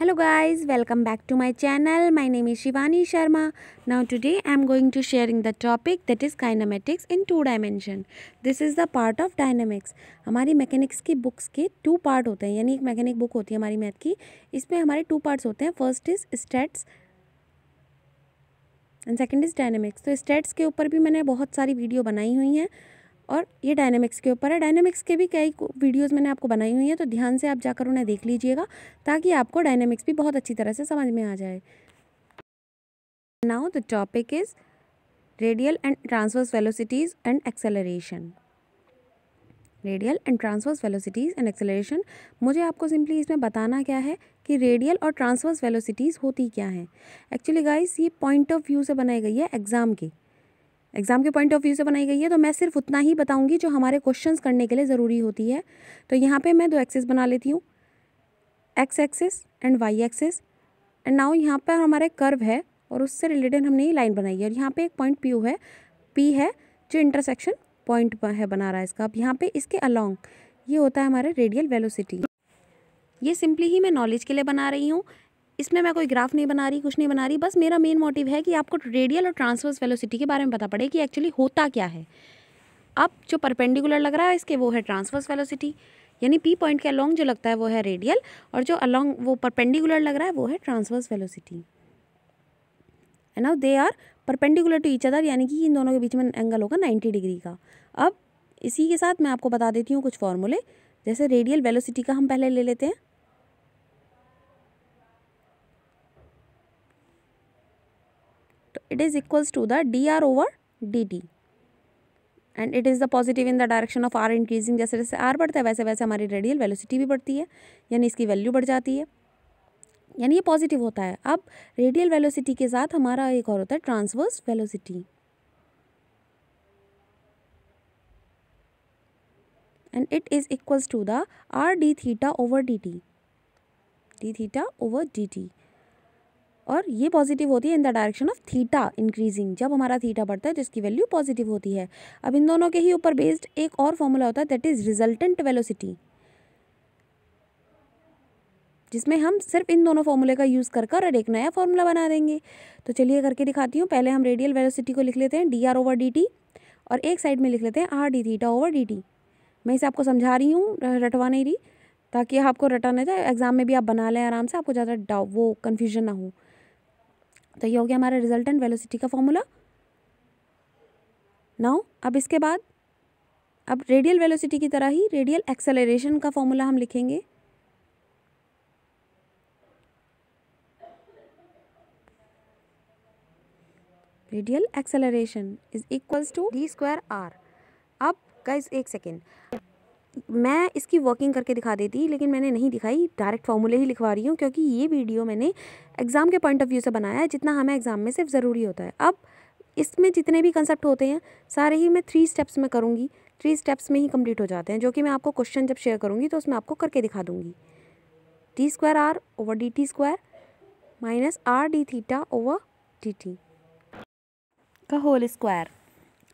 hello guys welcome back to my channel my name is Shivani Sharma now today I am going to sharing the topic that is kinematics in two dimension this is the part of dynamics हमारी mechanics की books के two part होते हैं यानी एक mechanic book होती है हमारी मैथ की इसमें हमारे टू पार्ट्स होते हैं first is statics and second is dynamics तो स्टेट्स के ऊपर भी मैंने बहुत सारी वीडियो बनाई हुई हैं और ये डायनेमिक्स के ऊपर है डायनेमिक्स के भी कई वीडियोस मैंने आपको बनाई हुई हैं तो ध्यान से आप जाकर उन्हें देख लीजिएगा ताकि आपको डायनेमिक्स भी बहुत अच्छी तरह से समझ में आ जाए now the topic is radial and transverse velocities and acceleration radial and transverse velocities and acceleration मुझे आपको सिंपली इसमें बताना क्या है कि रेडियल और ट्रांसवर्स वेलोसिटीज़ होती क्या हैं एक्चुअली गाइस ये पॉइंट ऑफ व्यू से बनाई गई है एग्ज़ाम की एग्ज़ाम के पॉइंट ऑफ व्यू से बनाई गई है तो मैं सिर्फ उतना ही बताऊंगी जो हमारे क्वेश्चंस करने के लिए ज़रूरी होती है तो यहाँ पे मैं दो एक्सेस बना लेती हूँ x axis and y axis and now यहाँ पर हमारे कर्व है और उससे रिलेटेड हमने ये लाइन बनाई है और यहाँ पर एक पॉइंट पी है पी है जो इंटरसेक्शन पॉइंट है बना रहा है इसका अब यहाँ पर इसके अलॉन्ग ये होता है हमारे रेडियल वेलोसिटी ये सिंपली ही मैं नॉलेज के लिए बना रही हूँ इसमें मैं कोई ग्राफ नहीं बना रही कुछ नहीं बना रही बस मेरा मेन मोटिव है कि आपको रेडियल और ट्रांसवर्स वेलोसिटी के बारे में पता पड़े कि एक्चुअली होता क्या है अब जो परपेंडिकुलर लग रहा है इसके वो है ट्रांसवर्स वेलोसिटी यानी पी पॉइंट के अलॉन्ग जो लगता है वो है रेडियल और जो अलॉन्ग वो परपेंडिकुलर लग रहा है वो है ट्रांसवर्स वेलोसिटी है ना they are perpendicular to each other यानी कि इन दोनों के बीच में एंगल होगा नाइन्टी डिग्री का अब इसी के साथ मैं आपको बता देती हूँ कुछ फॉर्मूले जैसे रेडियल वेलोसिटी का हम पहले ले लेते हैं it is equals to the dr over dt and it is the positive in the direction of r increasing जैसे जैसे आर बढ़ता है वैसे वैसे हमारी रेडियल वेलोसिटी भी बढ़ती है यानी इसकी वैल्यू बढ़ जाती है यानी ये पॉजिटिव होता है अब रेडियल वेलोसिटी के साथ हमारा एक और होता है transverse velocity and it is equals to the r d theta over d t d theta over d t और ये पॉजिटिव होती है in the direction of theta increasing जब हमारा थीटा बढ़ता है तो इसकी वैल्यू पॉजिटिव होती है अब इन दोनों के ही ऊपर बेस्ड एक और फॉर्मूला होता है दैट इज़ रिजल्टेंट वेलोसिटी जिसमें हम सिर्फ इन दोनों फॉर्मूले का यूज़ कर कर एक नया फॉर्मूला बना देंगे तो चलिए करके दिखाती हूँ पहले हम रेडियल वेलोसिटी को लिख लेते हैं d r over d t और एक साइड में लिख लेते हैं r d theta over d t मैं इसे आपको समझा रही हूँ रटवा नहीं रही ताकि आपको रटा नहीं जाए एग्ज़ाम में भी आप बना लें आराम से आपको ज़्यादा वो कन्फ्यूजन ना हो तो ये हो गया हमारा रिजल्टेंट वेलोसिटी का फॉर्मूला नाउ अब इसके बाद अब रेडियल वेलोसिटी की तरह ही रेडियल एक्सेलरेशन का फॉर्मूला हम लिखेंगे radial acceleration is equals to d square r अब गाइस एक सेकेंड मैं इसकी वर्किंग करके दिखा देती लेकिन मैंने नहीं दिखाई डायरेक्ट फॉर्मूले ही लिखवा रही हूँ क्योंकि ये वीडियो मैंने एग्ज़ाम के पॉइंट ऑफ व्यू से बनाया है जितना हमें एग्ज़ाम में सिर्फ ज़रूरी होता है अब इसमें जितने भी कंसेप्ट होते हैं सारे ही मैं थ्री स्टेप्स में करूँगी थ्री स्टेप्स में ही कंप्लीट हो जाते हैं जो कि मैं आपको क्वेश्चन जब शेयर करूँगी तो उसमें आपको करके दिखा दूँगी t square r over d t square minus r d theta over d t का होल स्क्वायर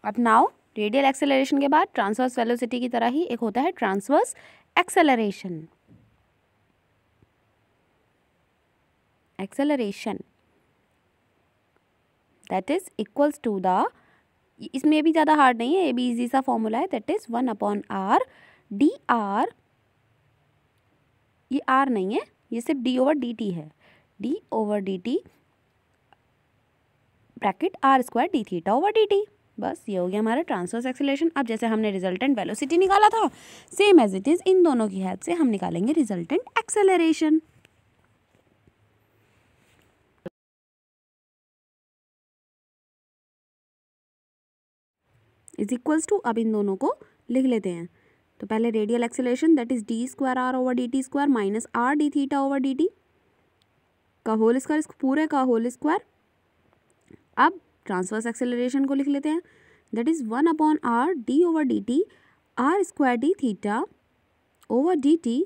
अब नाउ रेडियल एक्सेलरेशन के बाद ट्रांसवर्स वेलोसिटी की तरह ही एक होता है transverse acceleration acceleration that is equals to the इसमें भी ज़्यादा हार्ड नहीं है ये भी इजी सा फॉर्मूला है that is one upon r d r ये आर नहीं है ये सिर्फ डी ओवर डी टी है d over d t bracket r square d theta over d t बस ये हो गया हमारा ट्रांसवर्स एक्सेलेशन अब जैसे हमने रिजल्टेंट वेलोसिटी निकाला था same as it is in दोनों की हेल्प से हम निकालेंगे resultant acceleration is equals to अब इन दोनों को लिख लेते हैं तो पहले radial acceleration that is d square r over d t square minus r d theta over d t का होल स्क्वायर पूरे का होल स्क्वायर अब ट्रांसवर्स एक्सेलरेशन को लिख लेते हैं that is one upon r d over d t r square d theta over d t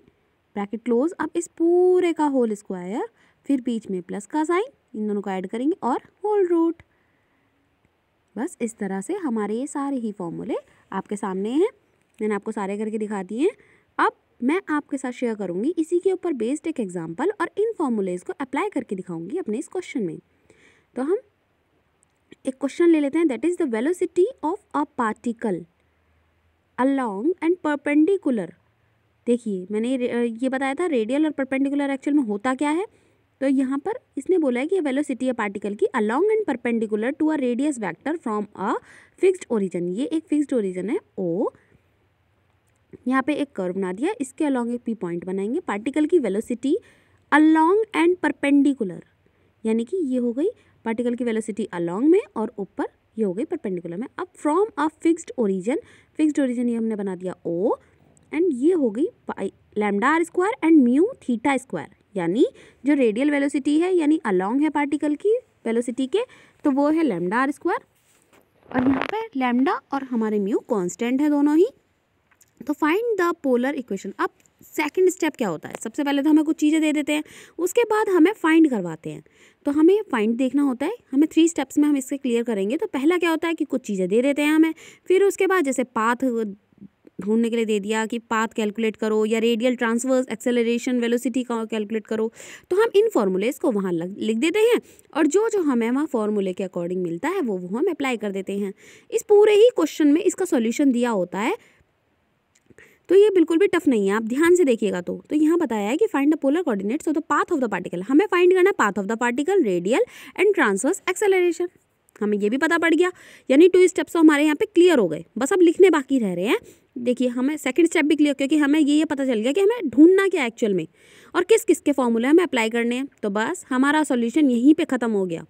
bracket close अब इस पूरे का होल स्क्वायर फिर बीच में प्लस का साइन इन दोनों को ऐड करेंगे और होल रूट बस इस तरह से हमारे ये सारे ही फॉर्मूले आपके सामने हैं मैंने आपको सारे करके दिखा दिए हैं अब मैं आपके साथ शेयर करूँगी इसी के ऊपर बेस्ड एक एग्जाम्पल और इन फॉर्मूलेज़ को अप्लाई करके दिखाऊँगी अपने इस क्वेश्चन में तो हम एक क्वेश्चन ले लेते हैं that is the velocity of a particle along and perpendicular देखिए मैंने ये बताया था रेडियल और परपेंडिकुलर एक्चुअल में होता क्या है तो यहाँ पर इसने बोला है कि वेलोसिटी है पार्टिकल की along and perpendicular to a radius vector from a fixed origin ये एक फिक्स्ड ओरिजन है ओ यहाँ पे एक कर्व बना दिया इसके अलॉन्ग एक पी पॉइंट बनाएंगे पार्टिकल की वेलोसिटी अलॉन्ग एंड परपेंडिकुलर यानी कि ये हो गई पार्टिकल की वेलोसिटी अलॉन्ग में और ऊपर ये हो गई परपेंडिकुलर में अब from a fixed origin fixed origin ये हमने बना दिया ओ एंड ये हो गई lambda r square and mu theta square यानी जो रेडियल वेलोसिटी है यानी अलॉन्ग है पार्टिकल की वेलोसिटी के तो वो है लैमडा आर स्क्वायर और यहाँ पर लैमडा और हमारे म्यू कॉन्स्टेंट है दोनों ही तो फाइंड द पोलर इक्वेशन अब सेकंड स्टेप क्या होता है सबसे पहले तो हमें कुछ चीज़ें दे देते हैं उसके बाद हमें फाइंड करवाते हैं तो हमें फाइंड देखना होता है हमें थ्री स्टेप्स में हम इसके क्लियर करेंगे तो पहला क्या होता है कि कुछ चीज़ें दे देते हैं हमें फिर उसके बाद जैसे पाथ ढूंढने के लिए दे दिया कि पाथ कैलकुलेट करो या रेडियल ट्रांसवर्स एक्सेलरेशन वेलोसिटी का कैलकुलेट करो तो हम इन फार्मूलेज को वहाँ लिख देते हैं और जो जो हमें वहाँ फार्मूले के अकॉर्डिंग मिलता है वो वो हम अप्लाई कर देते हैं इस पूरे ही क्वेश्चन में इसका सॉल्यूशन दिया होता है तो ये बिल्कुल भी टफ नहीं है आप ध्यान से देखिएगा तो तो यहाँ बताया है कि find the polar coordinates of the path of the particle हमें फाइंड करना है path of the particle radial and transverse acceleration हमें ये भी पता पड़ गया यानी टू स्टेप्स तो हमारे यहाँ पे क्लियर हो गए बस अब लिखने बाकी रह रहे हैं देखिए हमें सेकंड स्टेप भी क्लियर क्योंकि हमें ये ये पता चल गया कि हमें ढूंढना क्या एक्चुअल में और किस किस के फॉर्मूले हमें अप्लाई करने हैं तो बस हमारा सॉल्यूशन यहीं पे ख़त्म हो गया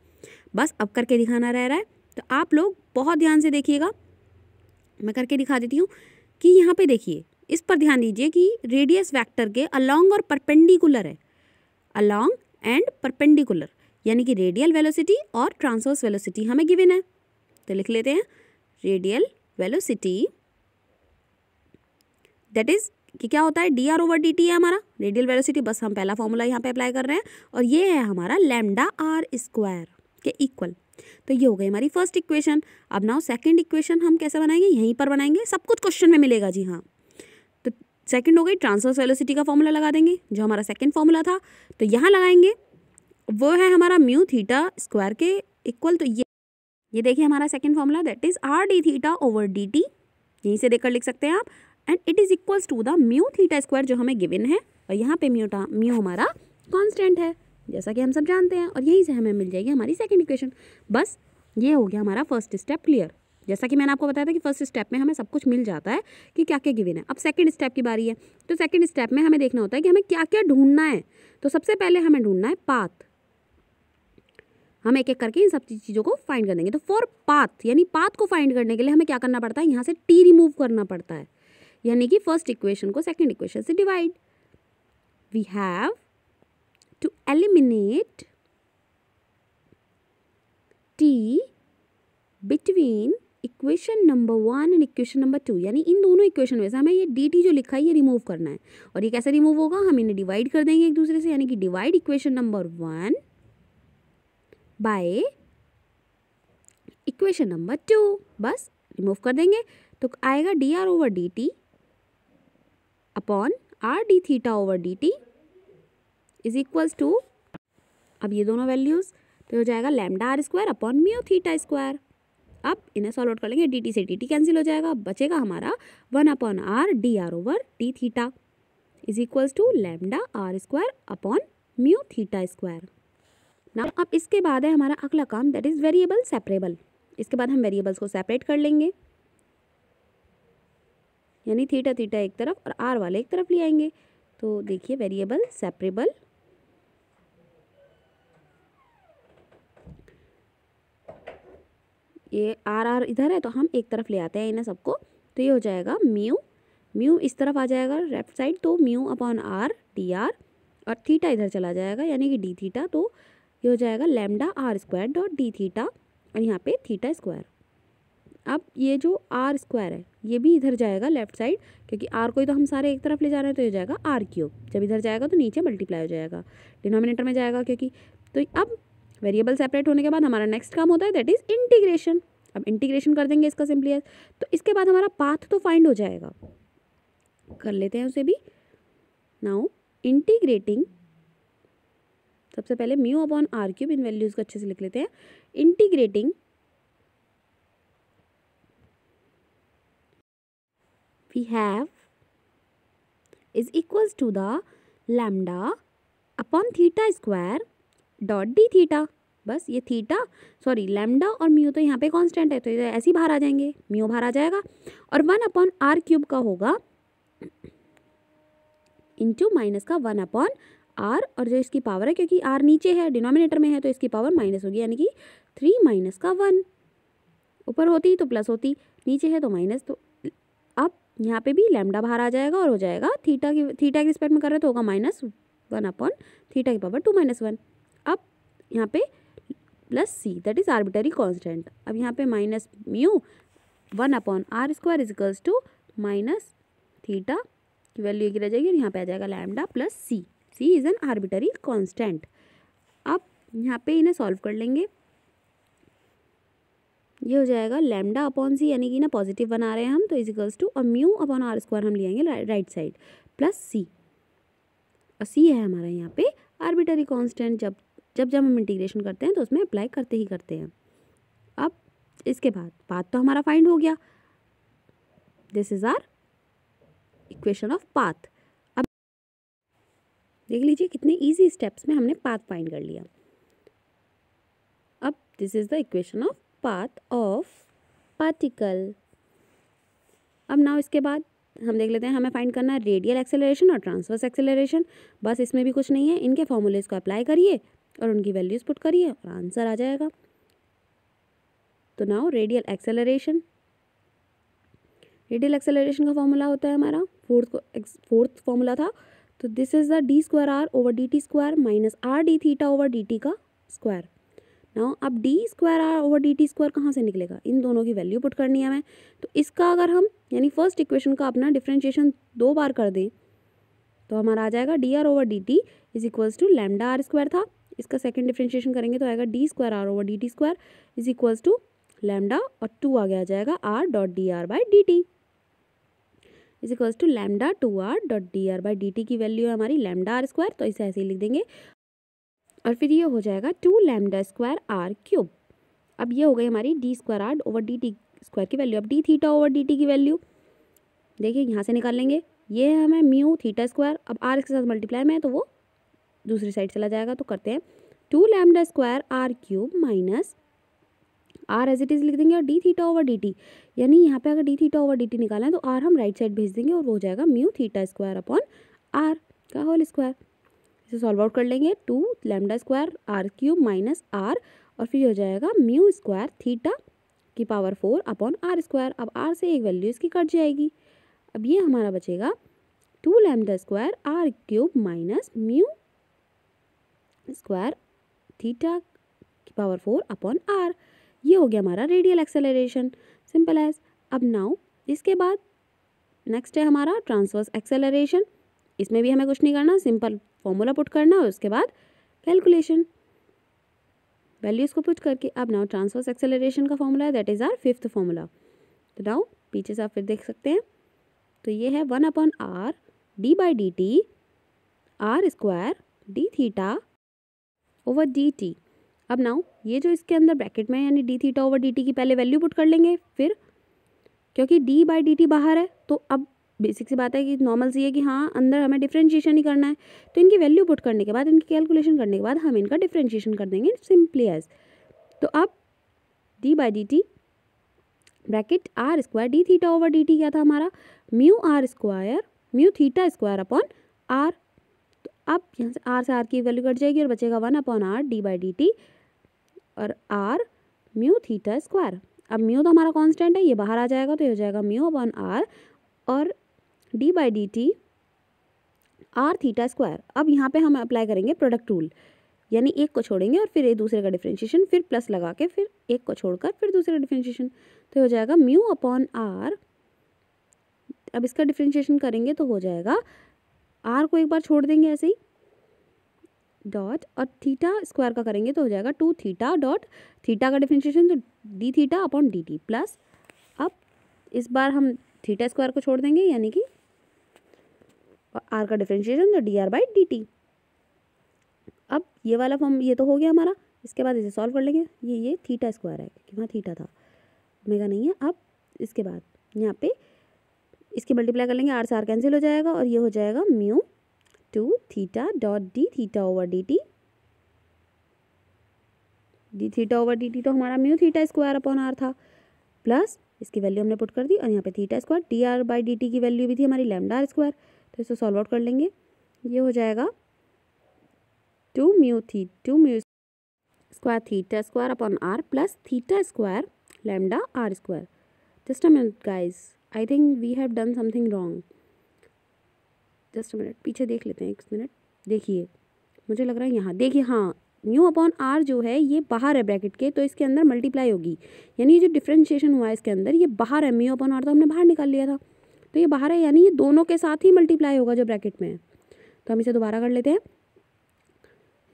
बस अब करके दिखाना रह रहा है तो आप लोग बहुत ध्यान से देखिएगा मैं करके दिखा देती हूँ कि यहाँ पर देखिए इस पर ध्यान दीजिए कि रेडियस वेक्टर के अलोंग और परपेंडिकुलर है अलोंग एंड परपेंडिकुलर यानी कि रेडियल वेलोसिटी और ट्रांसवर्स वेलोसिटी हमें गिवन है तो लिख लेते हैं रेडियल वेलोसिटी दैट इज़ कि क्या होता है d r over d t है हमारा रेडियल वेलोसिटी बस हम पहला फॉर्मूला यहाँ पे अप्लाई कर रहे हैं और ये है हमारा लेमडा आर स्क्वायर के इक्वल तो ये हो गई हमारी फर्स्ट इक्वेशन अब नाउ सेकंड इक्वेशन हम कैसे बनाएंगे यहीं पर बनाएंगे सब कुछ क्वेश्चन में मिलेगा जी हाँ सेकंड हो गई ट्रांसफर वेलोसिटी का फॉर्मूला लगा देंगे जो हमारा सेकंड फॉर्मूला था तो यहाँ लगाएंगे वो है हमारा म्यू थीटा स्क्वायर के इक्वल तो ये ये देखिए हमारा second formula that is r d theta over d t यहीं से देखकर लिख सकते हैं आप and it is equals to the mu theta square जो हमें गिवन है और यहाँ पे म्यूटा म्यू हमारा कॉन्स्टेंट है जैसा कि हम सब जानते हैं और यहीं से हमें मिल जाएगी हमारी सेकेंड इक्वेशन बस ये हो गया हमारा फर्स्ट स्टेप क्लियर जैसा कि मैंने आपको बताया था कि फर्स्ट स्टेप में हमें सब कुछ मिल जाता है कि क्या क्या गिविन है अब सेकेंड स्टेप की बारी है तो सेकेंड स्टेप में हमें देखना होता है कि हमें क्या क्या ढूंढना है तो सबसे पहले हमें ढूंढना है पाथ हम एक एक करके इन सब चीज़ों को फाइंड कर देंगे तो फॉर पाथ यानी पाथ को फाइंड करने के लिए हमें क्या करना पड़ता है यहाँ से टी रिमूव करना पड़ता है यानी कि फर्स्ट इक्वेशन को सेकेंड इक्वेशन से divide we have to eliminate t between equation number one and equation number two यानी इन दोनों इक्वेशन में से हमें ये डी टी जो लिखा है ये रिमूव करना है और ये कैसे रिमूव होगा हम इन्हें डिवाइड कर देंगे एक दूसरे से यानी कि divide equation number one by equation number two बस रिमूव कर देंगे तो आएगा d r over d t upon r d theta over d t is equals to अब ये दोनों वैल्यूज़ तो हो जाएगा lambda r square upon mu theta square आप इन्हें सॉल्व आउट कर लेंगे डी टी से डी टी कैंसिल हो जाएगा बचेगा हमारा one upon r d r over D theta is equals to lambda r square upon mu theta square ना अब इसके बाद है हमारा अगला काम दैट इज़ वेरिएबल सेपरेबल इसके बाद हम वेरिएबल्स को सेपरेट कर लेंगे यानी थीटा थीटा एक तरफ और आर वाले एक तरफ ले आएंगे तो देखिए वेरिएबल सेपरेबल ये आर आर इधर है तो हम एक तरफ ले आते हैं इन्हें सबको तो ये हो जाएगा म्यू म्यू इस तरफ आ जाएगा लेफ्ट साइड तो mu upon r d r और थीटा इधर चला जाएगा यानी कि डी थीटा तो ये हो जाएगा lambda r square dot d theta और यहाँ पे थीटा स्क्वायर अब ये जो आर स्क्वायर है ये भी इधर जाएगा लेफ्ट साइड क्योंकि आर को ही तो हम सारे एक तरफ ले जा रहे हैं तो ये जाएगा आर क्यूब जब इधर जाएगा तो नीचे मल्टीप्लाई हो जाएगा डिनोमिनेटर में जाएगा क्योंकि तो अब वेरिएबल सेपरेट होने के बाद हमारा नेक्स्ट काम होता है दैट इज़ इंटीग्रेशन अब इंटीग्रेशन कर देंगे इसका सिंपली तो इसके बाद हमारा पाथ तो फाइंड हो जाएगा कर लेते हैं उसे भी नाउ इंटीग्रेटिंग सबसे पहले म्यू अपॉन आर क्यूब इन वैल्यूज़ को अच्छे से लिख लेते हैं integrating we have is equals to the lambda upon theta square dot d theta बस ये थीटा सॉरी लेमडा और म्यू तो यहाँ पे कांस्टेंट है तो ये ऐसे ही बाहर आ जाएंगे म्यू बाहर आ जाएगा और वन अपॉन आर क्यूब का होगा इंटू माइनस का वन अपॉन आर और जो इसकी पावर है क्योंकि आर नीचे है डिनोमिनेटर में है तो इसकी पावर माइनस होगी यानी कि थ्री माइनस का वन ऊपर होती तो प्लस होती नीचे है तो माइनस तो अब यहाँ पे भी लैमडा बाहर आ जाएगा और हो जाएगा थीटा की थीटा के रिस्पेक्ट में कर रहे तो होगा माइनस वन अपॉन थीटा की पावर टू माइनस वन अब यहाँ पे plus c that is arbitrary constant अब यहाँ पे minus mu one upon r square equals to minus theta की वैल्यू एक रह जाएगी और यहाँ पे आ जाएगा lambda plus c c is an arbitrary constant अब यहाँ पे इन्हें सॉल्व कर लेंगे ये हो जाएगा लैमडा अपॉन सी यानी कि ना पॉजिटिव बना रहे हैं हम तो इजिकल्स टू और म्यू अपॉन आर स्क्वायर हम लेंगे राइट साइड प्लस सी और सी है हमारा यहाँ पे आर्बिटरी कॉन्स्टेंट जब जब जब हम इंटीग्रेशन करते हैं तो उसमें अप्लाई करते ही करते हैं अब इसके बाद पाथ तो हमारा फाइंड हो गया this is our equation of path अब देख लीजिए कितने इजी स्टेप्स में हमने पाथ फाइंड कर लिया अब this is the equation of path of particle अब नाउ इसके बाद हम देख लेते हैं हमें फाइंड करना है रेडियल एक्सेलरेशन और ट्रांसवर्स एक्सेलरेशन बस इसमें भी कुछ नहीं है इनके फॉर्मूलेज को अप्लाई करिए और उनकी वैल्यूज़ पुट करिए और आंसर आ जाएगा तो now radial acceleration radial acceleration का फॉर्मूला होता है हमारा फोर्थ फोर्थ फॉर्मूला था तो this is the d square r over d t square minus r d theta over d t का स्क्वायर नाउ अब d square r over d t square कहाँ से निकलेगा इन दोनों की वैल्यू पुट करनी है हमें तो इसका अगर हम यानी फर्स्ट इक्वेशन का अपना डिफ्रेंशिएशन दो बार कर दें तो हमारा आ जाएगा d r over d t is equals to lambda r square था इसका सेकेंड डिफ्रेंशिएशन करेंगे तो आएगा d square r over d t square is equals to lambda और टू आगे आ जाएगा r dot d r by d t is equals to lambda two r dot d r by d t की value है हमारी lambda r square तो इसे ऐसे ही लिख देंगे और फिर ये हो जाएगा two lambda square r cube अब ये हो गई हमारी d square r over d t square की वैल्यू अब d theta over d t की वैल्यू देखिए यहाँ से निकाल लेंगे ये है हमें म्यू थीटा स्क्वायर अब आर इसके साथ मल्टीप्लाई में है तो वो दूसरी साइड चला जाएगा तो करते हैं two lambda square r cube minus r as it is लिख देंगे और d theta over d t यानी यहाँ पे अगर d theta over d t निकालना है तो आर हम राइट साइड भेज देंगे और वो हो जाएगा mu theta square upon r का होल स्क्वायर इसे सॉल्व आउट कर लेंगे two lambda square r cube minus r और फिर हो जाएगा म्यू स्क्वायर थीटा की power four upon r square अब आर से एक वैल्यू इसकी कट जाएगी अब ये हमारा बचेगा two lambda square r cube minus mu square theta की पावर फोर अपॉन आर ये हो गया हमारा रेडियल एक्सेलरेशन सिंपल एज अब नाउ इसके बाद नेक्स्ट है हमारा ट्रांसवर्स एक्सेलरेशन इसमें भी हमें कुछ नहीं करना सिंपल फॉर्मूला पुट करना और उसके बाद कैलकुलेशन वैल्यूज़ को पुट करके अब नाउ ट्रांसवर्स एक्सेलरेशन का फॉर्मूला है that is our fifth formula तो नाउ पीछे से आप फिर देख सकते हैं तो ये है one upon r d by d t r square d theta over d t अब नाउ ये जो इसके अंदर ब्रैकेट में है यानी d theta over d t की पहले वैल्यू पुट कर लेंगे फिर क्योंकि डी बाई डी टी बाहर है तो अब बेसिक सी बात है कि नॉर्मल सी है कि हाँ अंदर हमें डिफ्रेंशिएशन ही करना है तो इनकी वैल्यू पुट करने के बाद इनकी कैलकुलेशन करने के बाद हम इनका डिफ्रेंशिएशन कर देंगे सिंपली एज तो अब d by d t bracket r square d theta over d t क्या था हमारा mu r square mu theta square upon r अब यहाँ से आर से आर की वैल्यू कट जाएगी और बचेगा one upon r d by d t और आर म्यू थीटा स्क्वायर अब म्यू तो हमारा कांस्टेंट है ये बाहर आ जाएगा तो ये हो जाएगा म्यू अपॉन आर और d by d t r theta square अब यहाँ पे हम अप्लाई करेंगे प्रोडक्ट रूल यानी एक को छोड़ेंगे और फिर एक दूसरे का डिफ्रेंशिएशन फिर प्लस लगा के फिर एक को छोड़कर फिर दूसरे का डिफ्रेंशिएशन तो हो जाएगा म्यू अपॉन आर अब इसका डिफ्रेंशिएशन करेंगे तो हो जाएगा आर को एक बार छोड़ देंगे ऐसे ही डॉट और थीटा स्क्वायर का करेंगे तो हो जाएगा टू थीटा डॉट थीटा का डिफ्रेंशिएशन तो d theta upon d t plus अब इस बार हम थीटा स्क्वायर को छोड़ देंगे यानी कि आर का डिफ्रेंशिएशन तो d r by d t अब ये वाला फॉर्म ये तो हो गया हमारा इसके बाद इसे सॉल्व कर लेंगे ये ये थीटा स्क्वायर है क्योंकि वहाँ थीटा था मेगा नहीं है अब इसके बाद यहाँ पे इसकी मल्टीप्लाई कर लेंगे आर से आर कैंसिल हो जाएगा और ये हो जाएगा mu two theta dot d theta over d t d theta over d t तो हमारा mu theta square upon r था प्लस इसकी वैल्यू हमने पुट कर दी और यहाँ पे theta square d r by d t की वैल्यू भी थी हमारी लेमडा आर स्क्वायर तो इसको सॉल्व आउट कर लेंगे ये हो जाएगा टू म्यू थी two mu square theta square upon r plus theta square lambda r square just a minute guys I think we have done something wrong just minute पीछे देख लेते हैं एक मिनट देखिए मुझे लग रहा है यहाँ देखिए हाँ न्यू अपॉन आर जो है ये बाहर है ब्रैकेट के तो इसके अंदर मल्टीप्लाई होगी यानी ये जो डिफ्रेंशिएशन हुआ है इसके अंदर ये बाहर है म्यू अपॉन आर तो हमने बाहर निकाल लिया था तो ये बाहर है यानी ये दोनों के साथ ही मल्टीप्लाई होगा जो ब्रैकेट में है तो हम इसे दोबारा कर लेते हैं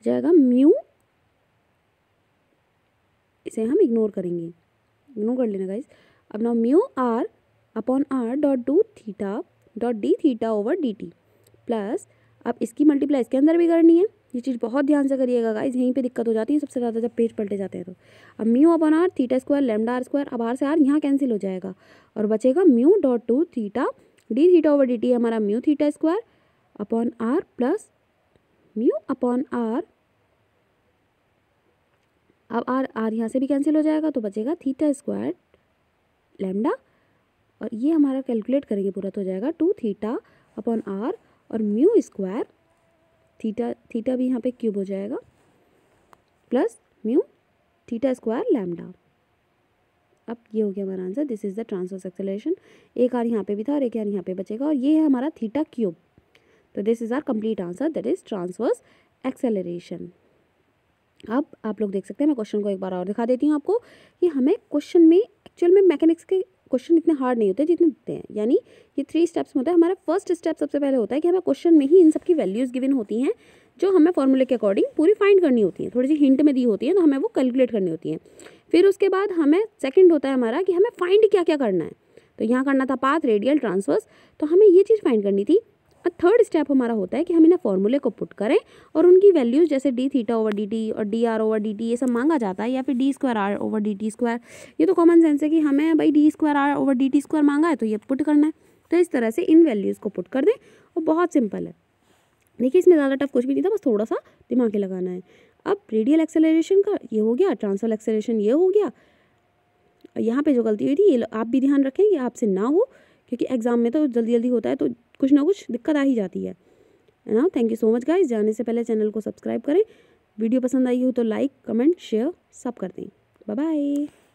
जाएगा म्यू इसे हम इग्नोर करेंगे इग्नोर कर लेना गाइज अब ना mu r upon r dot d theta dot d theta over d t plus अब इसकी मल्टीप्लाई इसके अंदर भी करनी है ये चीज़ बहुत ध्यान से करिएगा गाइस यहीं पे दिक्कत हो जाती है सबसे ज़्यादा जब पेज पलटे जाते हैं तो अब mu upon r theta square lambda r square अब आर से आर यहाँ कैंसिल हो जाएगा और बचेगा mu dot two theta d theta over d t हमारा mu theta square upon r plus mu upon r अब आर आर यहाँ से भी कैंसिल हो जाएगा तो बचेगा थीटा स्क्वायर लेमडा और ये हमारा कैलकुलेट करेंगे पूरा तो हो जाएगा टू थीटा अपॉन आर और म्यू स्क्वायर थीटा थीटा भी यहाँ पे क्यूब हो जाएगा plus mu theta square lambda अब ये हो गया हमारा answer this is the transverse acceleration एक आर यहाँ पे भी था और एक आर यहाँ पे बचेगा और ये है हमारा थीटा क्यूब तो this is our complete answer that is transverse acceleration अब आप लोग देख सकते हैं मैं क्वेश्चन को एक बार और दिखा देती हूँ आपको कि हमें क्वेश्चन में एक्चुअल में मैकेनिक्स के क्वेश्चन इतने हार्ड नहीं होते जितने दिखते हैं यानी ये थ्री स्टेप्स होता है हमारा फर्स्ट स्टेप सबसे पहले होता है कि हमें क्वेश्चन में ही इन सब की वैल्यूज़ गिवन होती हैं जो हमें फॉर्मूले के अकॉर्डिंग पूरी फाइंड करनी होती है थोड़ी सी हिंट में दी होती है तो हमें वो कैलकुलेट करनी होती है फिर उसके बाद हमें सेकेंड होता है हमारा कि हमें फाइंड क्या क्या करना है तो यहाँ करना था पाथ रेडियल ट्रांसवर्स तो हमें ये चीज़ फाइंड करनी थी अब थर्ड स्टेप हमारा होता है कि हम इन्हें फॉर्मूले को पुट करें और उनकी वैल्यूज़ जैसे d theta over d t और d r over d t ये सब मांगा जाता है या फिर d square r over d t square ये तो कॉमन सेंस है कि हमें भाई d square r over d t square मांगा है तो ये पुट करना है तो इस तरह से इन वैल्यूज़ को पुट कर दें और बहुत सिंपल है देखिए इसमें ज़्यादा टफ कुछ भी नहीं था बस थोड़ा सा दिमाग लगाना है अब रेडियल एक्सेलरेशन का ये हो गया ट्रांसफर एक्सेलरेशन ये हो गया यहाँ पे जो गलती हुई थी ये आप भी ध्यान रखें कि आपसे ना हो क्योंकि एग्ज़ाम में तो जल्दी जल्दी होता है तो कुछ ना कुछ दिक्कत आ ही जाती है ना thank you so much guys जाने से पहले चैनल को सब्सक्राइब करें वीडियो पसंद आई हो तो लाइक कमेंट शेयर सब कर दें बाय बाय